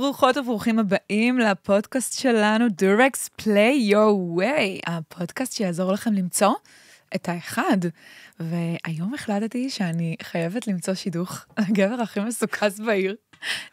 ברוכות וברוכים הבאים לפודקאסט שלנו, דורקס פליי יו ווי, הפודקאסט שיעזור לכם למצוא את האחד. והיום החלטתי שאני חייבת למצוא שידוך לגבר הכי מסוכס בעיר.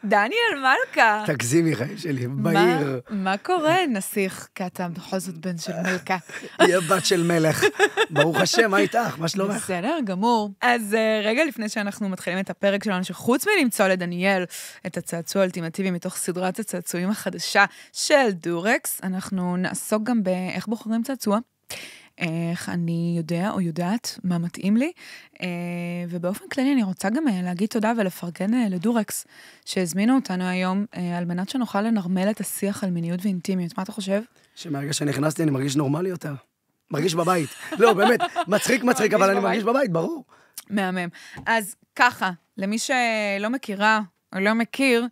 דניאל מלכה. תגזימי, חיים שלי, מהיר. מה קורה, נסיך? כי אתה בכל זאת בן של מלכה. היא הבת של מלך. ברוך השם, מה איתך? מה שלומך? בסדר גמור. אז אה, רגע לפני שאנחנו מתחילים את הפרק שלנו, שחוץ מלמצוא לדניאל את הצעצוע האולטימטיבי מתוך סדרת הצעצועים החדשה של דורקס, אנחנו נעסוק גם באיך בוחרים צעצוע. איך אני יודע או יודעת מה מתאים לי. אה, ובאופן כללי אני רוצה גם אה, להגיד תודה ולפרגן אה, לדורקס, שהזמינו אותנו היום על מנת שנוכל לנרמל את השיח על מיניות ואינטימיות. מה אתה חושב? שמהרגע שנכנסתי אני מרגיש נורמלי יותר. מרגיש בבית. לא, באמת, מצחיק מצחיק, אבל אני מרגיש בבית, ברור. מהמם. אז ככה, למי שלא מכירה או לא מכיר,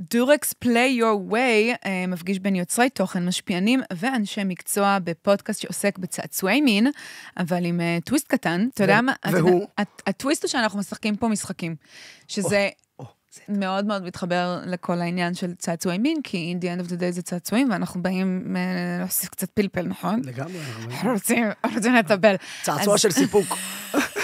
דורקס פליי יור ווי מפגיש בין יוצרי תוכן, משפיענים ואנשי מקצוע בפודקאסט שעוסק בצעצועי מין, אבל עם uh, טוויסט קטן. אתה יודע מה? והוא? הטוויסט הוא שאנחנו משחקים פה משחקים, שזה... Oh, oh, מאוד מאוד מתחבר לכל העניין של צעצועי מין, כי in the end of the day זה צעצועים, ואנחנו באים אה, להוסיף קצת פלפל, נכון? לגמרי. רוצים, רוצים לטבל. צעצוע של סיפוק.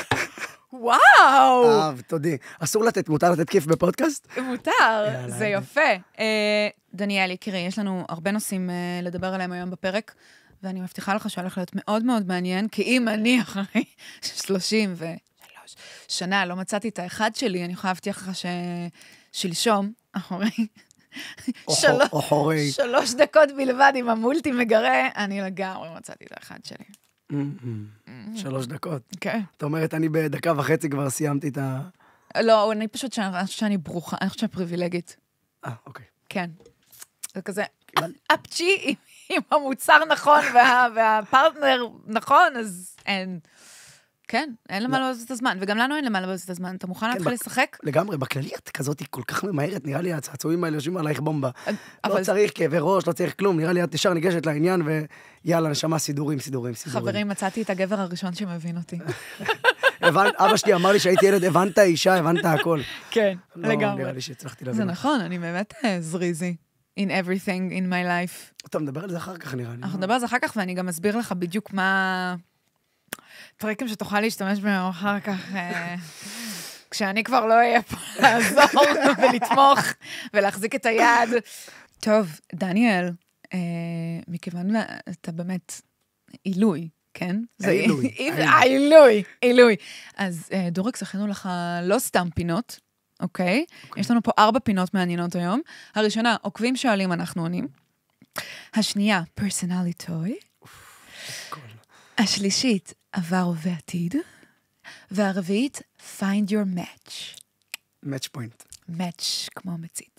וואו! אהב, תודי. אסור לתת, מותר לתת כיף בפודקאסט? מותר, זה יפה. אה, דניאל, יקירי, יש לנו הרבה נושאים אה, לדבר עליהם היום בפרק, ואני מבטיחה לך שהולך להיות מאוד מאוד מעניין, כי אם אני אחרי 30 ו... שנה, לא מצאתי את האחד שלי, אני יכולה להבטיח לך ששלשום, אחורי, שלוש דקות בלבד עם המולטי מגרה, אני לגמרי מצאתי את האחד שלי. Mm-hmm. שלוש דקות. כן. את אומרת, אני בדקה וחצי כבר סיימתי את ה... לא, אני פשוט, חושבת שאני ברוכה, אני חושבת שאני פריבילגית. אה, אוקיי. כן. זה כזה, אפצ'י, אם המוצר נכון והפרטנר נכון, אז אין. כן, אין למה לבזבז את הזמן, וגם לנו אין למה לבזבז את הזמן. אתה מוכן כן, להתחיל לשחק? לגמרי, בכללי את כזאת, כל כך ממהרת, נראה לי הצעצועים האלה יושבים עלייך בומבה. אה, לא צריך כאבי ראש, לא צריך כלום, נראה לי את ישר ניגשת לעניין, ויאללה, נשמה, סידורים, סידורים, סידורים. חברים, מצאתי את הגבר הראשון שמבין אותי. אבא שלי אמר לי שהייתי ילד, הבנת אישה, הבנת הכל. כן, לא, לגמרי. נראה לי שהצלחתי להבין. זה נכון, אני באמת אה, זריזי. in everything in my life. אתה מדבר על זה אחר כך, נראה לי. אנחנו לא? נדבר על זה אחר כך, ואני גם אסביר לך בדיוק מה... טריקים שתוכל להשתמש בהם אחר כך, אה, כשאני כבר לא אהיה פה לעזור ולתמוך ולהחזיק את היד. טוב, דניאל, אה, מכיוון שאתה באמת עילוי, כן? זה עילוי. עילוי, עילוי. אז אה, דורקס, הכינו לך לא סתם פינות, אוקיי? Okay. אוקיי. Okay. יש לנו פה ארבע פינות מעניינות היום. הראשונה, עוקבים שואלים, אנחנו עונים. השנייה, פרסונלי טוי. השלישית, עבר ועתיד. והרביעית, find your match. match point. match כמו מצית.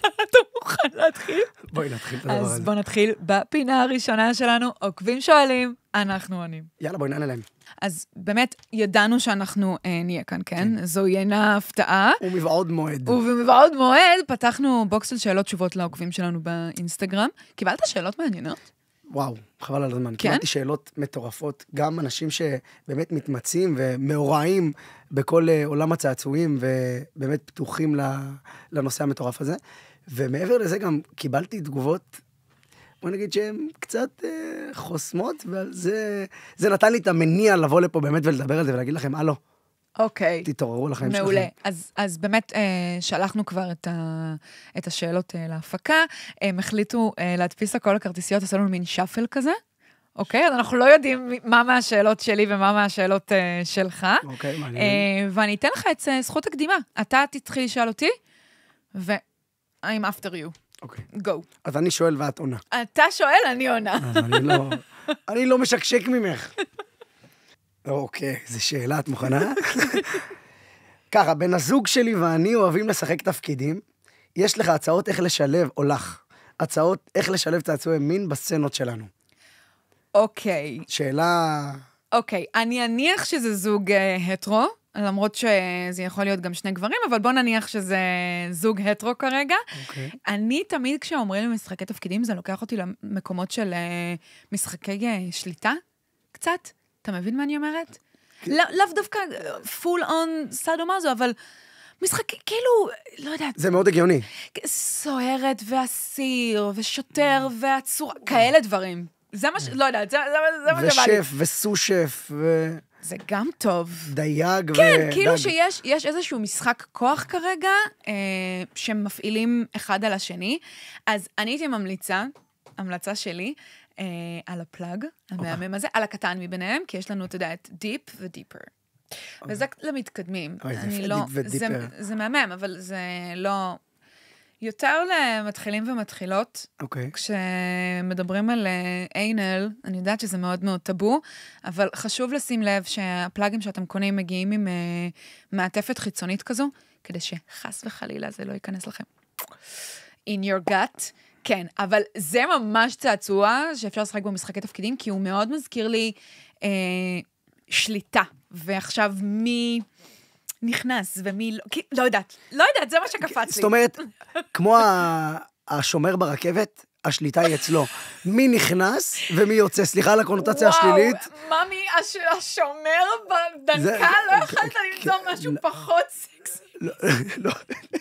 אתה מוכן להתחיל? בואי נתחיל את הדבר הזה. אז בואו נתחיל בפינה הראשונה שלנו, עוקבים שואלים, אנחנו עונים. יאללה, בואי נענה להם. אז באמת, ידענו שאנחנו אה, נהיה כאן, כן? כן. זו אינה הפתעה. ומבעוד מועד. ובמבעוד מועד פתחנו בוקס של שאלות תשובות לעוקבים שלנו באינסטגרם. קיבלת שאלות מעניינות? וואו, חבל על הזמן. כן? קיבלתי שאלות מטורפות, גם אנשים שבאמת מתמצים ומאורעים בכל אה, עולם הצעצועים, ובאמת פתוחים לנושא המטורף הזה. ומעבר לזה גם קיבלתי תגובות, בוא נגיד שהן קצת אה, חוסמות, ועל זה, זה נתן לי את המניע לבוא לפה באמת ולדבר על זה ולהגיד לכם, הלו. אה, אוקיי. Okay. תתעוררו לחיים מעולה. שלכם. מעולה. אז, אז באמת אה, שלחנו כבר את, ה, את השאלות אה, להפקה, הם החליטו אה, להדפיס הכל לכרטיסיות, עשו לנו מין שאפל כזה. אוקיי, אז אנחנו לא יודעים מה מהשאלות שלי ומה מהשאלות אה, שלך. אוקיי, okay, מעניין. אה, ואני אתן לך את אה, זכות הקדימה. אתה תתחיל לשאול אותי, ו-I'm after you. אוקיי. Okay. Go. אז אני שואל ואת עונה. אתה שואל, אני עונה. אז אה, אני לא... אני לא משקשק ממך. אוקיי, זו שאלה, את מוכנה? ככה, בן הזוג שלי ואני אוהבים לשחק תפקידים. יש לך הצעות איך לשלב, או לך, הצעות איך לשלב צעצועי מין בסצנות שלנו. אוקיי. שאלה... אוקיי, אני אניח שזה זוג אה, הטרו, למרות שזה יכול להיות גם שני גברים, אבל בוא נניח שזה זוג הטרו כרגע. אוקיי. אני תמיד, כשאומרים לי משחקי תפקידים, זה לוקח אותי למקומות של אה, משחקי אה, שליטה, קצת. אתה מבין מה אני אומרת? כן. לא, לאו דווקא פול אה, און סאדו-מאזו, אבל משחק, כאילו, לא יודעת. זה מאוד הגיוני. סוהרת ואסיר, ושוטר והצורה, כאלה דברים. זה מה ש... לא יודעת, זה, מה שבא לי. ושף וסו-שף ו... זה גם טוב. דייג כן, ו... כן, כאילו שיש איזשהו משחק כוח כרגע, אה, שמפעילים אחד על השני. אז אני הייתי ממליצה, המלצה שלי, אה, על הפלאג, אוקיי. המהמם הזה, על הקטן מביניהם, כי יש לנו, אתה יודע, את דיפ ודיפר. אוקיי. וזה למתקדמים. Okay, אני לא, זה, זה מהמם, אבל זה לא... יותר למתחילים ומתחילות. אוקיי. Okay. כשמדברים על איינל, אה, uh, אני יודעת שזה מאוד מאוד טאבו, אבל חשוב לשים לב שהפלאגים שאתם קונים מגיעים עם uh, מעטפת חיצונית כזו, כדי שחס וחלילה זה לא ייכנס לכם. In your gut. כן, אבל זה ממש צעצוע שאפשר לשחק במשחקי תפקידים, כי הוא מאוד מזכיר לי אה, שליטה. ועכשיו מי... נכנס ומי לא, כי, לא יודעת, לא יודעת, זה מה שקפץ לי. זאת אומרת, כמו השומר ברכבת, השליטה היא אצלו. מי נכנס ומי יוצא, סליחה על הקונוטציה השלילית. וואו, ממי, הש, השומר בדנקה, זה... לא יכלת למצוא כן, משהו לא- פחות סקסי. לא, לא.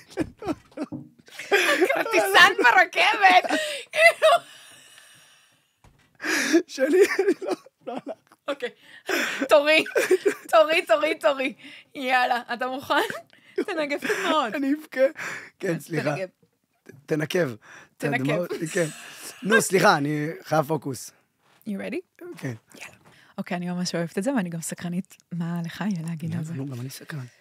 לא, לא כרטיסן ברכבת. כאילו. שלי, לא, לא הלך. אוקיי, תורי, תורי, תורי, תורי. יאללה, אתה מוכן? תנגב את הדמעות. אני אבכה. כן, כן סליחה. תנקב. תנקב. כן. נו, סליחה, אני חייב פוקוס. You ready? כן. יאללה. אוקיי, אני ממש אוהבת את זה, ואני גם סקרנית מה לך יהיה להגיד על זה. גם אני סקרנית.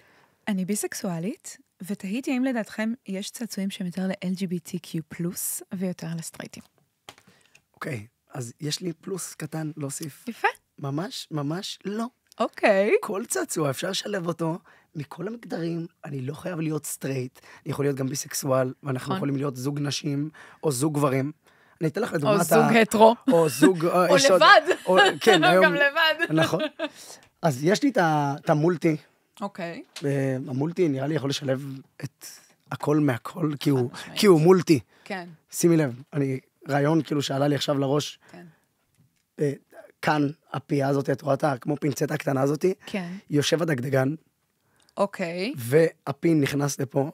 אני ביסקסואלית, ותהיתי האם לדעתכם יש צעצועים שהם יותר ל-LGBTQ פלוס ויותר לסטרייטים. אוקיי, okay, אז יש לי פלוס קטן להוסיף. יפה. ממש, ממש לא. אוקיי. Okay. כל צעצוע, אפשר לשלב אותו מכל המגדרים. אני לא חייב להיות סטרייט, אני יכול להיות גם ביסקסואל, ואנחנו okay. נכון. יכולים להיות זוג נשים או זוג גברים. אני אתן לך לדוגמת... או זוג הטרו. או זוג... אה, או לבד. כן, היום... גם לבד. נכון. אז יש לי את המולטי, אוקיי. אה, המולטי נראה לי יכול לשלב את הכל מהכל, כי הוא, כי הוא מולטי. כן. שימי לב, אני, רעיון כאילו שעלה לי עכשיו לראש. כן. אה, כאן, הפייה הזאת, את רואה אותה כמו פינצטה הקטנה הזאת? כן. יושב הדגדגן. אוקיי. והפין נכנס לפה.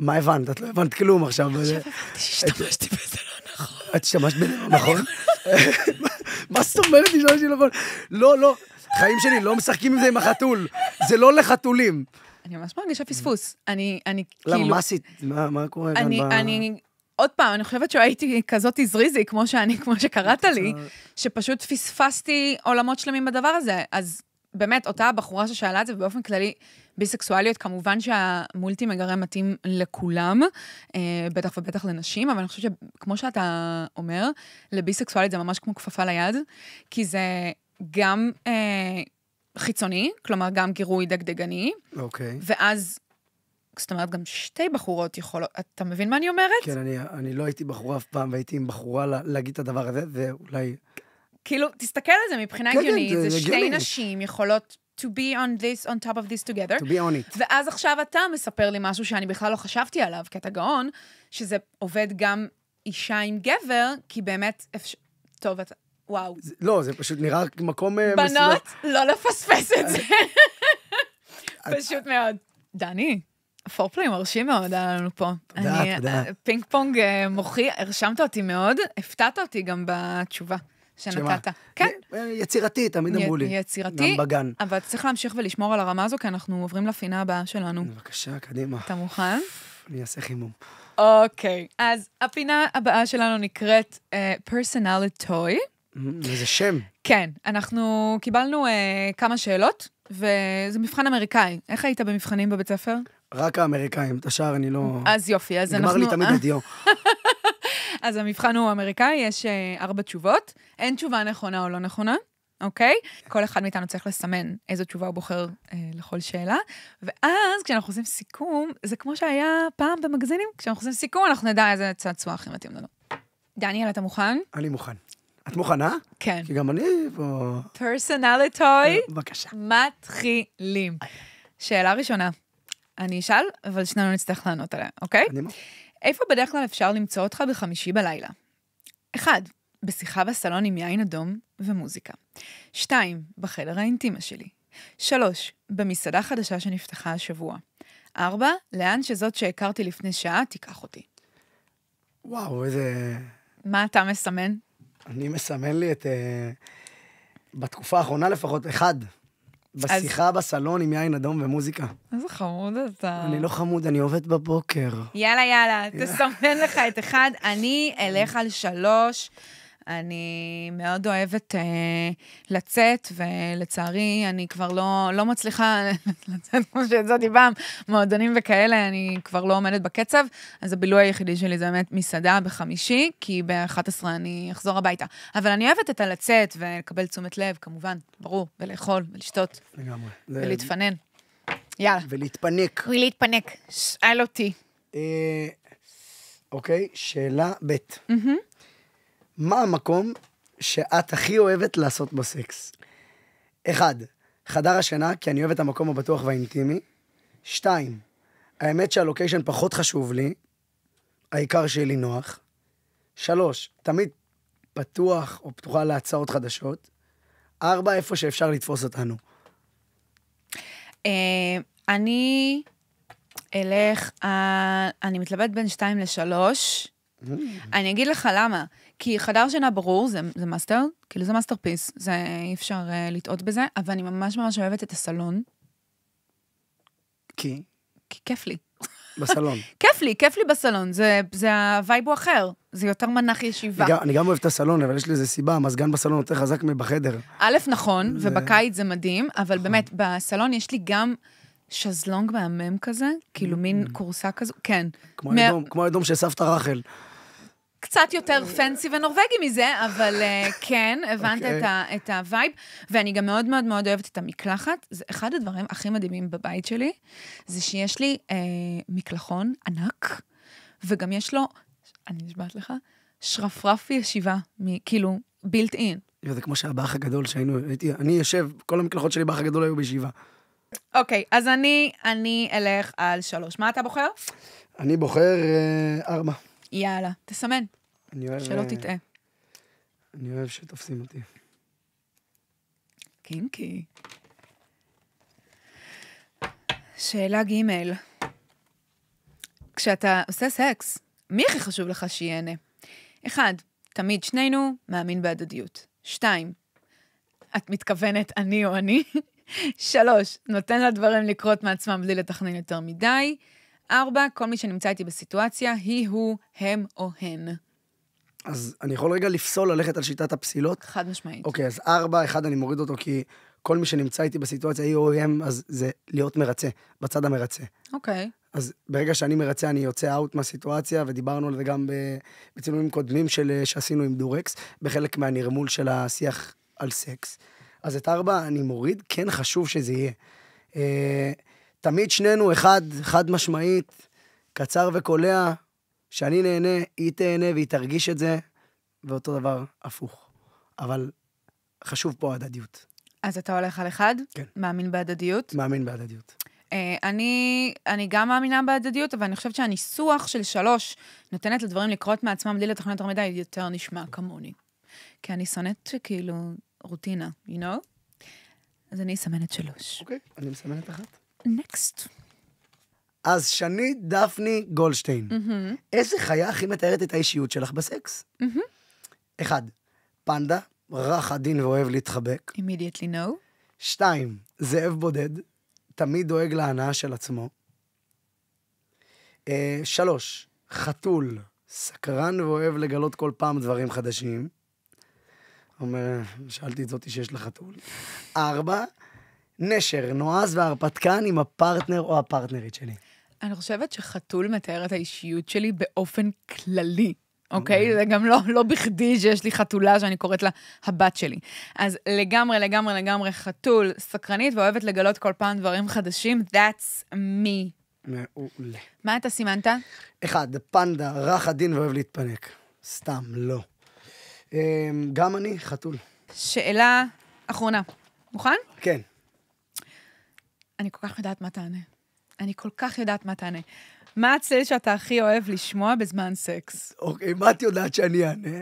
מה הבנת? את לא הבנת כלום עכשיו. עכשיו הבנתי שהשתמשתי בזה לא נכון. את השתמשת בזה לא נכון? לא- מה זאת אומרת השתמשתי לא נכון? לא, לא. חיים שלי, לא משחקים עם זה עם החתול. זה לא לחתולים. אני ממש מרגישה פספוס. אני, אני כאילו... למה, מה עשית? מה, קורה כאן ב... אני, עוד פעם, אני חושבת שהייתי כזאת זריזי, כמו שאני, כמו שקראת לי, שפשוט פספסתי עולמות שלמים בדבר הזה. אז באמת, אותה הבחורה ששאלה את זה, ובאופן כללי, ביסקסואליות, כמובן שהמולטי מגרה מתאים לכולם, אה, בטח ובטח לנשים, אבל אני חושבת שכמו שאתה אומר, לביסקסואלית זה ממש כמו כפפה ליד, כי זה גם אה, חיצוני, כלומר גם גירוי דגדגני. אוקיי. Okay. ואז, זאת אומרת, גם שתי בחורות יכולות, אתה מבין מה אני אומרת? כן, אני, אני לא הייתי בחורה אף פעם, והייתי עם בחורה לה, להגיד את הדבר הזה, ואולי... כאילו, תסתכל על זה מבחינה כן, כן, הגיונית, כן, זה, זה זה שתי גיוני. נשים יכולות to be on this, on top of this together. To be on it. ואז עכשיו אתה מספר לי משהו שאני בכלל לא חשבתי עליו, כי אתה גאון, שזה עובד גם אישה עם גבר, כי באמת, אפשר... טוב, אתה... וואו. זה, לא, זה פשוט נראה מקום... אה, בנות, מסודר. לא לפספס את זה. פשוט מאוד. דני, פורפליי מרשים מאוד היה לנו פה. תודה, אני, תודה. אה, פינג פונג אה, מוחי, הרשמת אותי מאוד, הפתעת אותי גם בתשובה. שנתת. שמה? כן. יצירתי, תמיד אמרו לי. יצירתי. גם בגן. אבל צריך להמשיך ולשמור על הרמה הזו, כי אנחנו עוברים לפינה הבאה שלנו. בבקשה, קדימה. אתה מוכן? אני אעשה חימום. אוקיי, אז הפינה הבאה שלנו נקראת uh, Personality Toy. איזה שם. כן, אנחנו קיבלנו אה, כמה שאלות, וזה מבחן אמריקאי. איך היית במבחנים בבית ספר? רק האמריקאים, את השאר אני לא... אז יופי, אז אנחנו... נגמר לי תמיד הדיו. אז המבחן הוא אמריקאי, יש אה, ארבע תשובות. אין תשובה נכונה או לא נכונה, אוקיי? כל אחד מאיתנו צריך לסמן איזו תשובה הוא בוחר אה, לכל שאלה. ואז כשאנחנו עושים סיכום, זה כמו שהיה פעם במגזינים, כשאנחנו עושים סיכום אנחנו נדע איזה צעצוע הכי מתאים לנו. דניאל, אתה מוכן? אני מוכן. את מוכנה? כן. כי גם אני פה... פרסונליטוי. אה, בבקשה. מתחילים. אה. שאלה ראשונה, אני אשאל, אבל שנינו נצטרך לענות עליה, אוקיי? קדימה. איפה בדרך כלל אפשר למצוא אותך בחמישי בלילה? אחד, בשיחה בסלון עם יין אדום ומוזיקה. שתיים, בחדר האינטימה שלי. שלוש, במסעדה חדשה שנפתחה השבוע. ארבע, לאן שזאת שהכרתי לפני שעה תיקח אותי. וואו, איזה... מה אתה מסמן? אני מסמן לי את... אה, בתקופה האחרונה לפחות, אחד. בשיחה אז... בסלון עם יין אדום ומוזיקה. איזה חמוד אתה. אני לא חמוד, אני עובד בבוקר. יאללה, יאללה, יאללה. תסמן לך את אחד, אני אלך על שלוש. אני מאוד אוהבת אה, לצאת, ולצערי, אני כבר לא, לא מצליחה לצאת כמו שיצאתי פעם, מועדונים וכאלה, אני כבר לא עומדת בקצב, אז הבילוי היחידי שלי זה באמת מסעדה בחמישי, כי ב-11 אני אחזור הביתה. אבל אני אוהבת את הלצאת ולקבל תשומת לב, כמובן, ברור, ולאכול, ולשתות. לגמרי. ולהתפנן. יאללה. ולהתפנק. ולהתפנק, שאל אותי. אה, אוקיי, שאלה ב'. Mm-hmm. מה המקום שאת הכי אוהבת לעשות בו סקס? אחד, חדר השינה, כי אני אוהב את המקום הבטוח והאינטימי. שתיים, האמת שהלוקיישן פחות חשוב לי, העיקר שיהיה לי נוח. שלוש, תמיד פתוח או פתוחה להצעות חדשות. ארבע, איפה שאפשר לתפוס אותנו. אה, אני אלך, אה, אני מתלבט בין שתיים לשלוש. Mm. אני אגיד לך למה. כי חדר שינה ברור, זה, זה מאסטר, כאילו זה מאסטרפיס, זה אי אפשר uh, לטעות בזה, אבל אני ממש ממש אוהבת את הסלון. כי? כי כיף לי. בסלון. כיף לי, כיף לי בסלון, זה, זה הווייב הוא אחר, זה יותר מנח ישיבה. אני אני גם אוהב את הסלון, אבל יש לזה סיבה, המזגן בסלון יותר חזק מבחדר. א', נכון, זה... ובקיץ זה מדהים, אבל נכון. באמת, בסלון יש לי גם... שזלונג מהמם כזה, כאילו מין כורסה כזו, כן. כמו האדום של סבתא רחל. קצת יותר פנסי ונורבגי מזה, אבל אה, כן, הבנת okay. אוקיי. את, ה, את הווייב. ואני גם מאוד מאוד מאוד אוהבת את המקלחת. זה אחד הדברים הכי מדהימים בבית שלי, זה שיש לי אה, מקלחון ענק, וגם יש לו, אני נשבעת לך, שרפרף ישיבה, מ, כאילו, בילט אין. זה כמו שהבאח הגדול שהיינו, הייתי, אני יושב, כל המקלחות שלי באח הגדול היו בישיבה. אוקיי, okay, אז אני, אני אלך על שלוש. מה אתה בוחר? אני בוחר אה, ארבע. יאללה, תסמן. אני אוהב... שלא אה, תטעה. אני אוהב שתופסים אותי. קינקי. שאלה ג' כשאתה עושה סקס, מי הכי חשוב לך שיהנה? אחד, תמיד שנינו מאמין בהדדיות. שתיים, את מתכוונת אני או אני? שלוש, נותן לדברים לקרות מעצמם בלי לתכנן יותר מדי. ארבע, כל מי שנמצא איתי בסיטואציה, היא, הוא, הם או הן. אז אני יכול רגע לפסול ללכת על שיטת הפסילות? חד משמעית. אוקיי, אז ארבע, אחד אני מוריד אותו כי כל מי שנמצא איתי בסיטואציה, היא או הם, אז זה להיות מרצה, בצד המרצה. אוקיי. אז ברגע שאני מרצה, אני יוצא אאוט מהסיטואציה, ודיברנו על זה גם בצילומים קודמים של, שעשינו עם דורקס, בחלק מהנרמול של השיח על סקס. אז את ארבע אני מוריד, כן חשוב שזה יהיה. אה, תמיד שנינו אחד, חד משמעית, קצר וקולע, שאני נהנה, היא תהנה והיא תרגיש את זה, ואותו דבר הפוך. אבל חשוב פה הדדיות. אז אתה הולך על אחד? כן. מאמין בהדדיות? מאמין בהדדיות. Uh, אני, אני גם מאמינה בהדדיות, אבל אני חושבת שהניסוח של שלוש נותנת לדברים לקרות מעצמם בלי לתכנן יותר מדי, יותר נשמע כמוני. כי אני שונאת שכאילו רוטינה, you know? אז אני אסמן את שלוש. אוקיי, okay, אני מסמנת אחת. נקסט. אז שני דפני גולדשטיין, mm-hmm. איזה חיה הכי מתארת את האישיות שלך בסקס? Mm-hmm. אחד, פנדה, רך עדין ואוהב להתחבק. immediately no. שתיים, זאב בודד, תמיד דואג להנאה של עצמו. אה, שלוש, חתול, סקרן ואוהב לגלות כל פעם דברים חדשים. אומר, שאלתי את זאתי שיש לה חתול. ארבע, נשר, נועז והרפתקן עם הפרטנר או הפרטנרית שלי. אני חושבת שחתול מתאר את האישיות שלי באופן כללי. אוקיי? אוקיי? זה גם לא, לא בכדי שיש לי חתולה שאני קוראת לה הבת שלי. אז לגמרי, לגמרי, לגמרי חתול, סקרנית ואוהבת לגלות כל פעם דברים חדשים. That's me. מעולה. מה אתה סימנת? אחד, פנדה, רך הדין ואוהב להתפנק. סתם, לא. אמ, גם אני, חתול. שאלה אחרונה. מוכן? כן. אני כל כך יודעת מה תענה. אני כל כך יודעת מה תענה. מה הצליל שאתה הכי אוהב לשמוע בזמן סקס? אוקיי, מה את יודעת שאני אענה?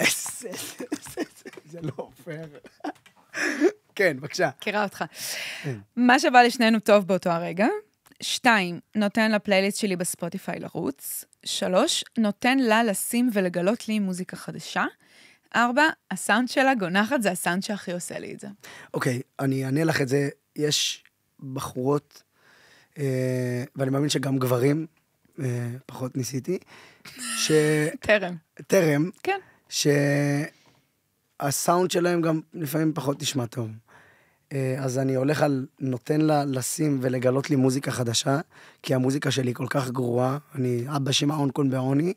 איזה... זה לא פייר. כן, בבקשה. מכירה אותך. כן. מה שבא לשנינו טוב באותו הרגע? שתיים, נותן לפלייליסט שלי בספוטיפיי לרוץ. שלוש, נותן לה לשים ולגלות לי מוזיקה חדשה. ארבע, הסאונד שלה גונחת זה הסאונד שהכי עושה לי את זה. אוקיי, okay, אני אענה לך את זה. יש בחורות, אה, ואני מאמין שגם גברים, אה, פחות ניסיתי, ש... טרם. טרם. כן. שהסאונד שלהם גם לפעמים פחות נשמע טוב. אה, אז אני הולך על, נותן לה לשים ולגלות לי מוזיקה חדשה, כי המוזיקה שלי כל כך גרועה. אני אבא שמעון קונבעוני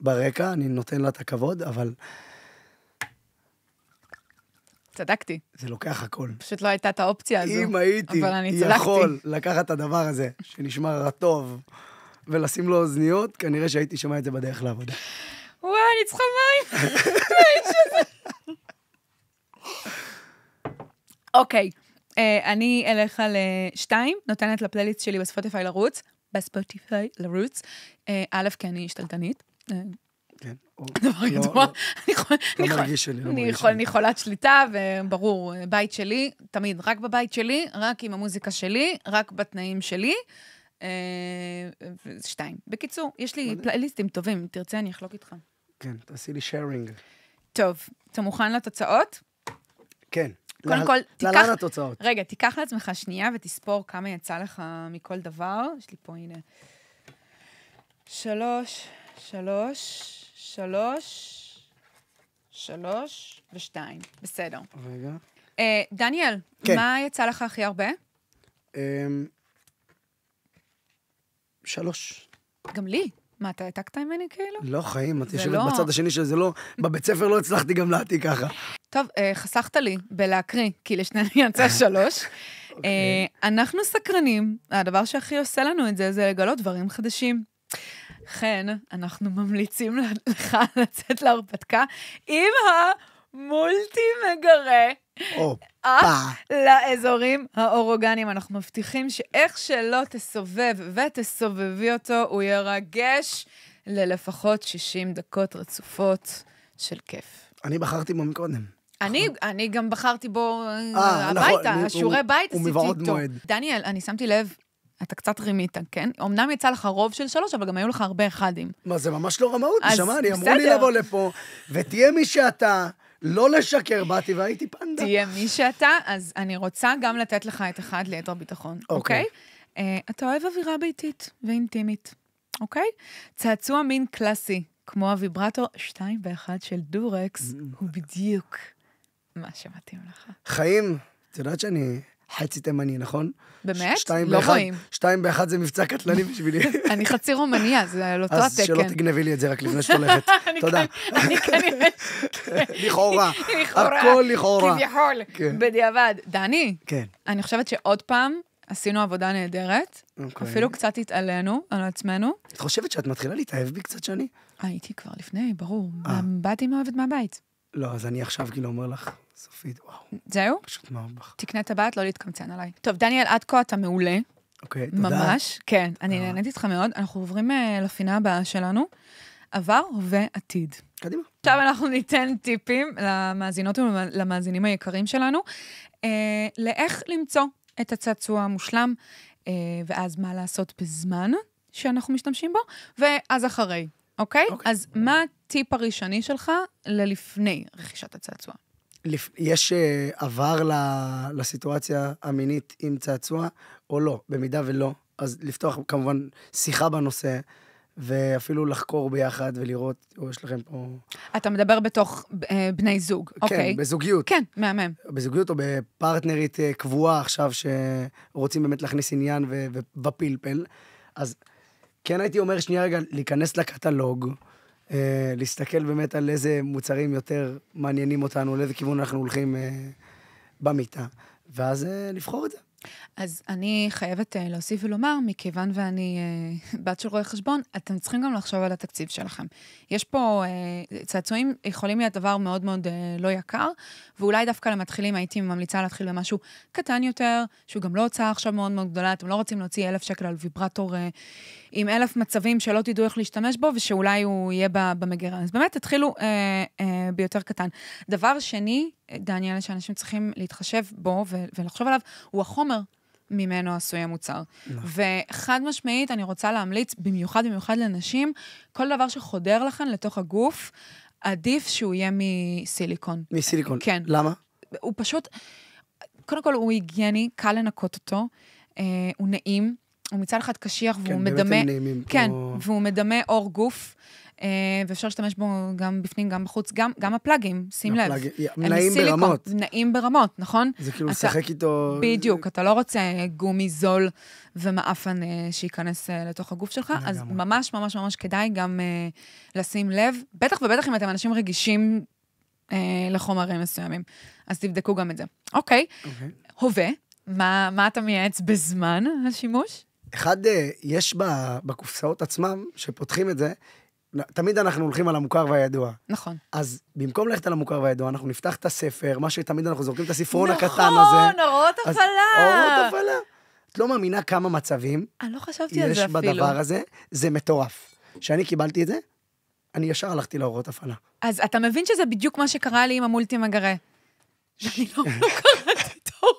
ברקע, אני נותן לה את הכבוד, אבל צדקתי. זה לוקח הכל. פשוט לא הייתה את האופציה הזו. אם הייתי יכול לקחת את הדבר הזה, שנשמע רטוב, ולשים לו אוזניות, כנראה שהייתי שומע את זה בדרך לעבודה. וואי, אני צריכה מים. אוקיי, אה, אני אלך על אה, שתיים, נותנת לפלייליסט שלי בספוטיפיי לרוץ. בספוטיפיי לרוץ. אה, א', כי אני שתלטנית. דבר ידוע. אני חולת שליטה, וברור, בית שלי, תמיד, רק בבית שלי, רק עם המוזיקה שלי, רק בתנאים שלי. אה, שתיים. בקיצור, יש לי פלייליסטים טובים, אם תרצה אני אחלוק איתך. כן, תעשי לי שיירינג. טוב, אתה מוכן לתוצאות? כן. קודם כל, תיקח... להלן התוצאות. רגע, תיקח לעצמך שנייה ותספור כמה יצא לך מכל דבר. יש לי פה, הנה. שלוש, שלוש, שלוש, שלוש ושתיים. בסדר. רגע. Uh, דניאל, כן. מה יצא לך הכי הרבה? Um, שלוש. גם לי. מה, אתה העתקת ממני כאילו? לא, חיים, את יושבת לא... בצד השני של זה, לא... בבית ספר לא הצלחתי גם להעתיק ככה. טוב, uh, חסכת לי בלהקריא, כי לשנינו יצא אה, שלוש. Okay. אוקיי. אנחנו סקרנים, הדבר שהכי עושה לנו את זה, זה לגלות דברים חדשים. לכן, אנחנו ממליצים לך לצאת להרפתקה עם המולטי מגרה. אופה. אה, לאזורים האורוגניים. אנחנו מבטיחים שאיך שלא תסובב ותסובבי אותו, הוא ירגש ללפחות 60 דקות רצופות של כיף. אני בחרתי בו מקודם. אני, נכון. אני גם בחרתי בו 아, אה, אה, נכון, הביתה, נכון, שיעורי בית עשיתי איתו. דניאל, אני שמתי לב אתה קצת רימית, כן? אמנם יצא לך רוב של שלוש, אבל גם היו לך הרבה אחדים. מה, זה ממש לא רמאות, נשמה, אני אמרו לי לבוא לפה, ותהיה מי שאתה. לא לשקר, באתי והייתי פנדה. תהיה מי שאתה, אז אני רוצה גם לתת לך את אחד ליתר ביטחון, אוקיי? Okay. Okay? Uh, אתה אוהב אווירה ביתית ואינטימית, אוקיי? Okay? צעצוע מין קלאסי, כמו הוויברטור 2 ו-1 של דורקס, הוא בדיוק מה שמתאים לך. חיים, את יודעת שאני חצי תימני, נכון? באמת? לא רואים. שתיים באחד זה מבצע קטלני בשבילי. אני חצי רומניה, זה על לא אותו התקן. אז שלא תגנבי לי את זה רק לפני שאת הולכת. תודה. אני כנראה... לכאורה. לכאורה. הכל לכאורה. כביכול. כן. בדיעבד. דני, כן. אני חושבת שעוד פעם עשינו עבודה נהדרת. אוקיי. אפילו קצת התעלינו על עצמנו. את חושבת שאת מתחילה להתאהב בי קצת, שאני? הייתי כבר לפני, ברור. אה. באתי מאוהבת מהבית. לא, אז אני עכשיו כאילו אומר לך, סופית, וואו. זהו? פשוט מערבך. תקנה טבעת, לא להתקמצן עליי. טוב, דניאל, עד כה אתה מעולה. אוקיי, תודה. ממש, כן, אני אה. נהנית איתך מאוד. אנחנו עוברים אה, לפינה הבאה שלנו, עבר, הווה, עתיד. קדימה. עכשיו אנחנו ניתן טיפים למאזינות ולמאזינים היקרים שלנו, אה, לאיך למצוא את הצעצוע המושלם, אה, ואז מה לעשות בזמן שאנחנו משתמשים בו, ואז אחרי, אוקיי? אוקיי. אז מה הטיפ הראשוני שלך ללפני רכישת הצעצוע? יש אה, עבר לסיטואציה המינית עם צעצוע או לא? במידה ולא, אז לפתוח כמובן שיחה בנושא. ואפילו לחקור ביחד ולראות, או יש לכם פה... אתה מדבר בתוך אה, בני זוג, כן, אוקיי. כן, בזוגיות. כן, מהמם. בזוגיות או בפרטנרית אה, קבועה עכשיו, שרוצים באמת להכניס עניין ו- ו- בפלפל. אז כן הייתי אומר, שנייה רגע, להיכנס לקטלוג, mm. אה, להסתכל באמת על איזה מוצרים יותר מעניינים אותנו, לאיזה כיוון אנחנו הולכים אה, במיטה, ואז אה, לבחור את זה. אז אני חייבת uh, להוסיף ולומר, מכיוון ואני uh, בת של רואי חשבון, אתם צריכים גם לחשוב על התקציב שלכם. יש פה, uh, צעצועים יכולים להיות דבר מאוד מאוד uh, לא יקר, ואולי דווקא למתחילים הייתי ממליצה להתחיל במשהו קטן יותר, שהוא גם לא הוצאה עכשיו מאוד מאוד גדולה, אתם לא רוצים להוציא אלף שקל על ויברטור uh, עם אלף מצבים שלא תדעו איך להשתמש בו, ושאולי הוא יהיה במגירה. אז באמת, תתחילו uh, uh, ביותר קטן. דבר שני, דניאל, שאנשים צריכים להתחשב בו ו- ולחשוב עליו, הוא החומר ממנו עשוי המוצר. נכון. וחד משמעית, אני רוצה להמליץ, במיוחד במיוחד לנשים, כל דבר שחודר לכאן לתוך הגוף, עדיף שהוא יהיה מסיליקון. מסיליקון. כן. למה? הוא פשוט, קודם כל הוא היגייני, קל לנקות אותו, אה, הוא נעים, הוא מצד אחד קשיח כן, והוא כן, מדמה... כן, באמת הם נעימים. כן, או... והוא מדמה עור גוף. אה, ואפשר להשתמש בו גם בפנים, גם בחוץ, גם, גם הפלאגים, שים לב. נעים סיליקון, ברמות. נעים ברמות, נכון? זה כאילו לשחק איתו... בדיוק, אתה לא רוצה גומי זול ומאפן אה, שייכנס אה, לתוך הגוף שלך, אז גמרי. ממש ממש ממש כדאי גם לשים לב, בטח ובטח אם אתם אנשים רגישים לחומרים מסוימים, אז תבדקו גם את זה. אוקיי, okay. אוקיי. הווה, מה, מה אתה מייעץ בזמן השימוש? אחד, יש בקופסאות עצמם, שפותחים את זה, תמיד אנחנו הולכים על המוכר והידוע. נכון. אז במקום ללכת על המוכר והידוע, אנחנו נפתח את הספר, מה שתמיד אנחנו זורקים את הספרון נכון, הקטן הזה. נכון, אורות הפעלה. אורות הפעלה. את לא מאמינה כמה מצבים אני לא חשבתי על זה אפילו. הזה, זה מטורף. כשאני קיבלתי את זה, אני ישר הלכתי לאורות הפעלה. אז אתה מבין שזה בדיוק מה שקרה לי עם המולטי מגרה. אני לא, לא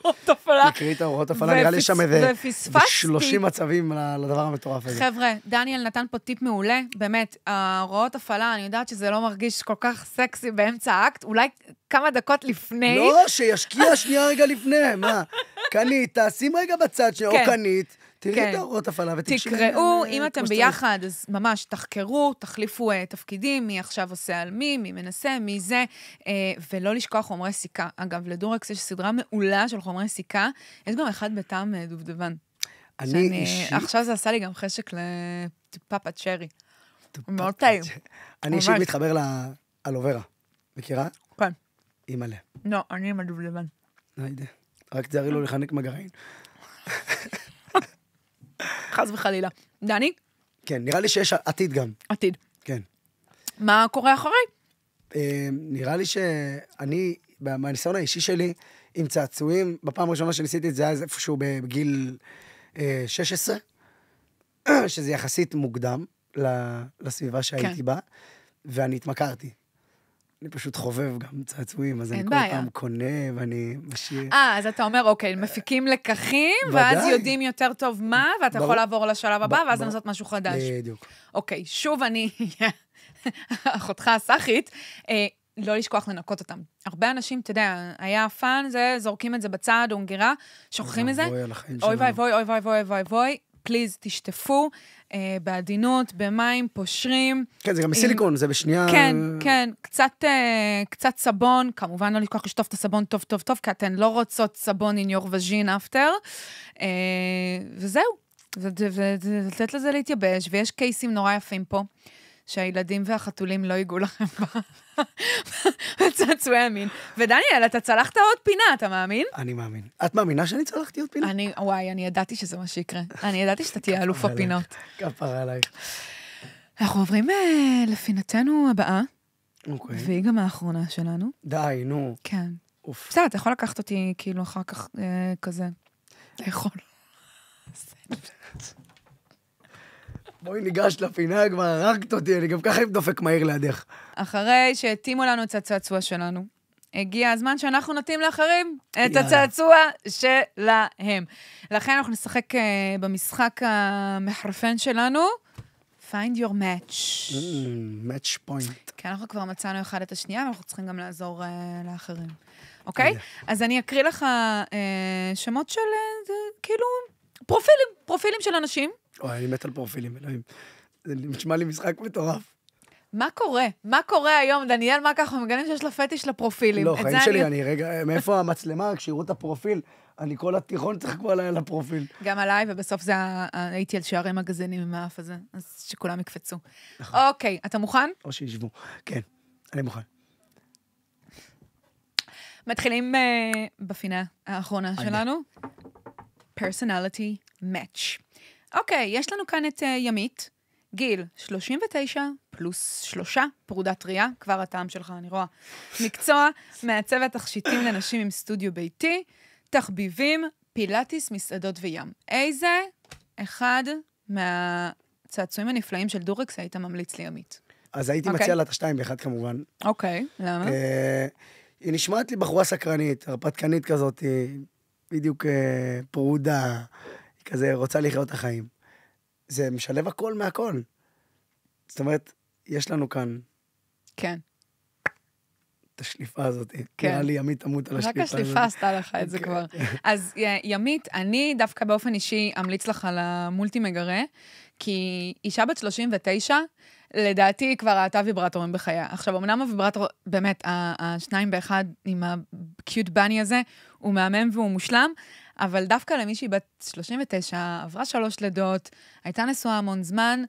הוראות הפעלה. תקראי את ההוראות הפעלה, נראה לי שם איזה... ופספסתי. 30 מצבים לדבר המטורף הזה. חבר'ה, דניאל נתן פה טיפ מעולה, באמת, האורות הפעלה, אני יודעת שזה לא מרגיש כל כך סקסי באמצע האקט, אולי כמה דקות לפני. לא, שישקיע שנייה רגע לפני, מה? קנית, שים רגע בצד, או כן. קנית. תראי כן. את האורות הפעלה ותקשיבי. תקראו, אה, אם אתם ביחד, אז ממש תחקרו, תחליפו uh, תפקידים, מי עכשיו עושה על מי, מי מנסה, מי זה, uh, ולא לשכוח חומרי סיכה. אגב, לדורקס יש סדרה מעולה של חומרי סיכה, יש גם אחד בטעם uh, דובדבן. אני שאני, אישית... עכשיו זה עשה לי גם חשק לפאפה צ'רי. מאוד טעים. אני אישית מתחבר לאלוברה. מכירה? כן. היא מלא. לא, אני עם הדובדבן. לא יודע. רק תזהרי לו לא לחנק מגרעין. חס וחלילה. דני? כן, נראה לי שיש עתיד גם. עתיד. כן. מה קורה אחרי? אה, נראה לי שאני, מהניסיון האישי שלי, עם צעצועים, בפעם הראשונה שניסיתי את זה היה איפשהו בגיל 16, אה, שזה יחסית מוקדם לסביבה שהייתי כן. בה, ואני התמכרתי. אני פשוט חובב גם צעצועים, אז אני בעיה. כל פעם קונה ואני משאיר... אה, אז אתה אומר, אוקיי, מפיקים לקחים, ואז יודעים יותר טוב מה, ואתה ברור. יכול לעבור לשלב הבא, ואז ב- לעשות משהו חדש. בדיוק. אוקיי, שוב אני, אחותך הסאחית, אה, לא לשכוח לנקות אותם. הרבה אנשים, אתה יודע, היה פאן, זה, זורקים את זה בצד, אונגרה, שוכחים מזה. אוי ואבוי, אוי ואבוי, אוי ואבוי, פליז תשטפו אה, בעדינות, במים פושרים. כן, זה גם בסיליקון, עם... זה בשנייה... כן, כן, קצת, אה, קצת סבון, כמובן לא לשכוח לשטוף את הסבון טוב טוב טוב, כי אתן לא רוצות סבון in your vagine after, אה, וזהו, ולתת לזה להתייבש, ויש קייסים נורא יפים פה. שהילדים והחתולים לא ייגעו לכם בצעצועי המין. ודניאל, אתה צלחת עוד פינה, אתה מאמין? אני מאמין. את מאמינה שאני צלחתי עוד פינה? אני, וואי, אני ידעתי שזה מה שיקרה. אני ידעתי שאתה תהיה אלוף הפינות. כפרה עלייך. אנחנו עוברים אה, לפינתנו הבאה, אוקיי. והיא גם האחרונה שלנו. די, נו. כן. אוף. בסדר, אתה יכול לקחת אותי כאילו אחר כך אה, כזה. אתה יכול. בואי ניגש לפינה, כבר הרגת אותי, אני גם ככה עם דופק מהיר לידך. אחרי שהתאימו לנו את הצעצוע שלנו, הגיע הזמן שאנחנו נתאים לאחרים את הצעצוע שלהם. לכן אנחנו נשחק אה, במשחק המחרפן שלנו. find your match. Mm, match point. כי אנחנו כבר מצאנו אחד את השנייה, ואנחנו צריכים גם לעזור uh, לאחרים. אוקיי? אז אני אקריא לך uh, שמות של, uh, כאילו, פרופילים, פרופילים של אנשים, אוי, אני מת על פרופילים, אלוהים. זה נשמע לי משחק מטורף. מה קורה? מה קורה היום? דניאל, מה ככה? מגנים שיש לה פטיש לפרופילים. לא, חיים שלי, אני רגע, מאיפה המצלמה? כשיראו את הפרופיל, אני כל התיכון צריך כבר על הפרופיל. גם עליי, ובסוף זה, הייתי על שערי מגזינים עם האף הזה, אז שכולם יקפצו. נכון. אוקיי, אתה מוכן? או שישבו. כן, אני מוכן. מתחילים אה, בפינה האחרונה שלנו, פרסונליטי מאץ'. אוקיי, יש לנו כאן את uh, ימית, גיל 39 פלוס שלושה, פרודה טריה, כבר הטעם שלך, אני רואה. מקצוע, מעצב התכשיטים לנשים עם סטודיו ביתי, תחביבים, פילאטיס, מסעדות וים. איזה אחד מהצעצועים הנפלאים של דורקס היית ממליץ לימית? אז הייתי okay. אוקיי. מציע לה את השתיים באחד כמובן. אוקיי, okay, למה? Uh, היא נשמעת לי בחורה סקרנית, הרפתקנית כזאת, אה, בדיוק uh, פרודה, כזה רוצה לחיות את החיים. זה משלב הכל מהכל. זאת אומרת, יש לנו כאן... כן. את השליפה הזאת. כן. נראה לי ימית תמות על השליפה הזאת. רק השליפה עשתה לך את זה כן. כבר. אז ימית, אני דווקא באופן אישי אמליץ לך על המולטי מגרה, כי אישה בת 39, לדעתי היא כבר ראתה ויברטורים בחייה. עכשיו, אמנם הוויברטור, באמת, השניים באחד עם הקיוט בני הזה, הוא מהמם והוא מושלם, אבל דווקא למישהי בת 39, עברה שלוש לידות, הייתה נשואה המון זמן,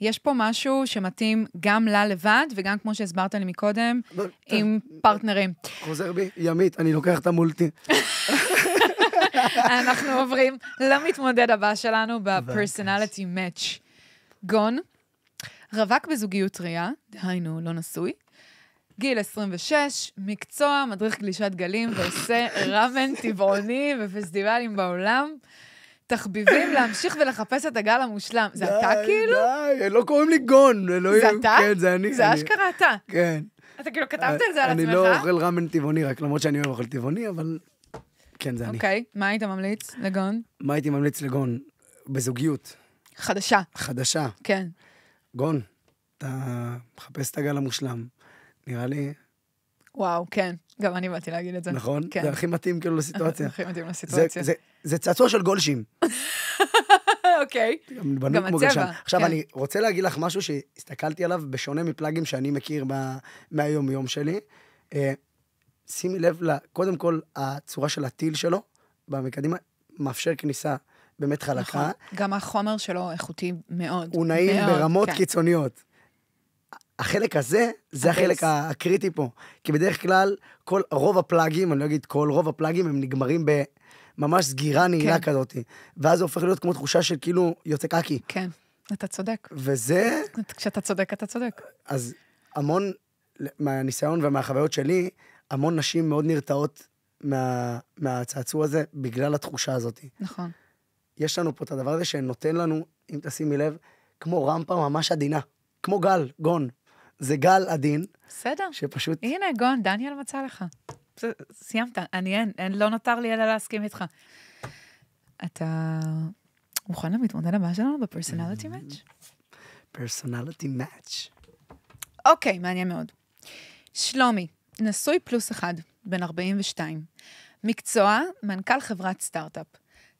יש פה משהו שמתאים גם לה לבד, וגם כמו שהסברת לי מקודם, עם אה, פרטנרים. חוזר בי, ימית, אני לוקח את המולטי. אנחנו עוברים למתמודד הבא שלנו ב-personality match. כן. גון, רווק בזוגיות טריה, דהיינו, לא נשוי, גיל 26, מקצוע, מדריך גלישת גלים ועושה ראמן טבעוני בפסטיבלים בעולם. תחביבים להמשיך ולחפש את הגל המושלם. זה אתה כאילו? די, די, לא קוראים לי גון. זה אתה? כן, זה אני. זה אשכרה אתה. כן. אתה כאילו כתבת את זה על עצמך? אני לא אוכל ראמן טבעוני, רק למרות שאני אוהב אוכל טבעוני, אבל כן, זה אני. אוקיי, מה היית ממליץ לגון? מה הייתי ממליץ לגון? בזוגיות. חדשה. חדשה. כן. גון, אתה מחפש את הגל המושלם. נראה לי... וואו, כן, גם אני באתי להגיד את זה. נכון? כן. זה הכי מתאים כאילו לסיטואציה. זה הכי מתאים לסיטואציה. זה, זה, זה צעצוע של גולשים. אוקיי. גם, גם הצבע. גלשן. עכשיו, כן. אני רוצה להגיד לך משהו שהסתכלתי עליו, בשונה מפלאגים שאני מכיר ב... מהיום-יום שלי. אה, שימי לב, לה, קודם כל, הצורה של הטיל שלו, במקדימה, מאפשר כניסה באמת חלקה. נכון, גם החומר שלו איכותי מאוד. הוא נעים מאוד, ברמות כן. קיצוניות. החלק הזה, זה הבס. החלק הקריטי פה. כי בדרך כלל, כל, רוב הפלאגים, אני לא אגיד כל, רוב הפלאגים הם נגמרים בממש סגירה כן. נעילה כן. כזאת. ואז זה הופך להיות כמו תחושה של כאילו יוצא קקי. כן, אתה צודק. וזה... כשאתה צודק, אתה צודק. אז המון, מהניסיון ומהחוויות שלי, המון נשים מאוד נרתעות מה, מהצעצוע הזה בגלל התחושה הזאת. נכון. יש לנו פה את הדבר הזה שנותן לנו, אם תשימי לב, כמו רמפה ממש עדינה. כמו גל, גון. זה גל עדין. בסדר. שפשוט... הנה, גון, דניאל מצא לך. סיימת, אני אין, אין, לא נותר לי אלא להסכים איתך. אתה מוכן למתמודד הבא שלנו בפרסונליטי mm-hmm. מאץ'? פרסונליטי מאץ'. אוקיי, מעניין מאוד. שלומי, נשוי פלוס אחד, בן 42. מקצוע, מנכ"ל חברת סטארט-אפ.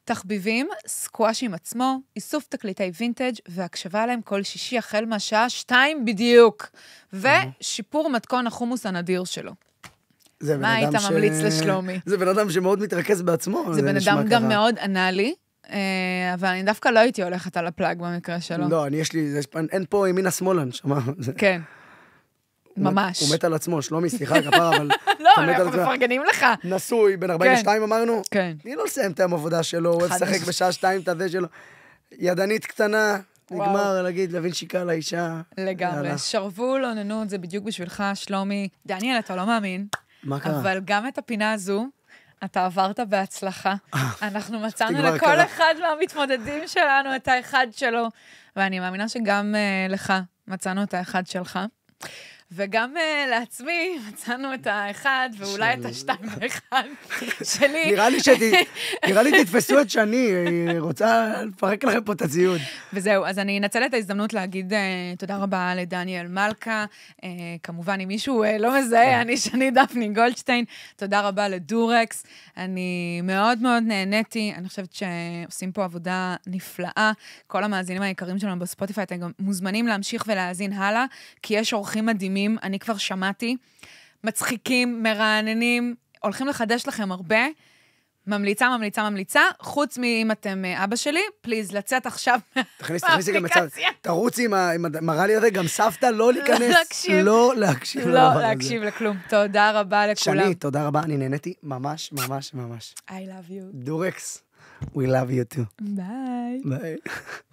תחביבים, סקוואש עם עצמו, איסוף תקליטי וינטג' והקשבה להם כל שישי החל מהשעה שתיים בדיוק, ושיפור מתכון החומוס הנדיר שלו. זה בן אדם ש... מה היית ממליץ לשלומי? זה בן אדם שמאוד מתרכז בעצמו. זה, זה בן אדם גם ככה. מאוד אנאלי, אה, אבל אני דווקא לא הייתי הולכת על הפלאג במקרה שלו. לא, אני יש לי, זה, אין פה ימינה שמאלה, נשמה. כן. ממש. הוא מת על עצמו, שלומי, סליחה, כפר, אבל... לא, אנחנו מפרגנים לך. נשוי, בן 42 כן. אמרנו? כן. תני לו לסיים את העבודה שלו, הוא אוהב לשחק בשעה שתיים את הזה שלו. ידנית קטנה, נגמר להגיד, להבין שיקה לאישה. לגמרי. שרוול, אוננות, זה בדיוק בשבילך, שלומי. דניאל, אתה לא מאמין. מה קרה? אבל גם את הפינה הזו, אתה עברת בהצלחה. אה, אנחנו מצאנו לכל אחד מהמתמודדים שלנו את האחד שלו, ואני מאמינה שגם אה, לך מצאנו את האחד שלך. וגם uh, לעצמי מצאנו את האחד, ואולי של... את השתיים האחד שלי. נראה לי שת... נראה לי תתפסו את שני, היא רוצה לפרק לכם פה את הציוד. וזהו, אז אני אנצל את ההזדמנות להגיד uh, תודה רבה לדניאל מלכה. Uh, כמובן, אם מישהו uh, לא מזהה, אני שני דפני גולדשטיין. תודה רבה לדורקס. אני מאוד מאוד נהניתי, אני חושבת שעושים פה עבודה נפלאה. כל המאזינים היקרים שלנו בספוטיפיי, אתם גם מוזמנים להמשיך ולהאזין הלאה, כי יש אורחים מדהימים. מדהימים, אני כבר שמעתי. מצחיקים, מרעננים, הולכים לחדש לכם הרבה. ממליצה, ממליצה, ממליצה, חוץ מאם אתם אה, אבא שלי, פליז, לצאת עכשיו מהאפליקציה. תכניסי גם בצד, תרוצי עם המראה לי הרגע, גם סבתא, לא, לא להיכנס. לא להקשיב. לא להקשיב לכלום. תודה רבה לכולם. שני, תודה רבה, אני נהניתי ממש, ממש, ממש. I love you. דורקס, we love you too. ביי. ביי.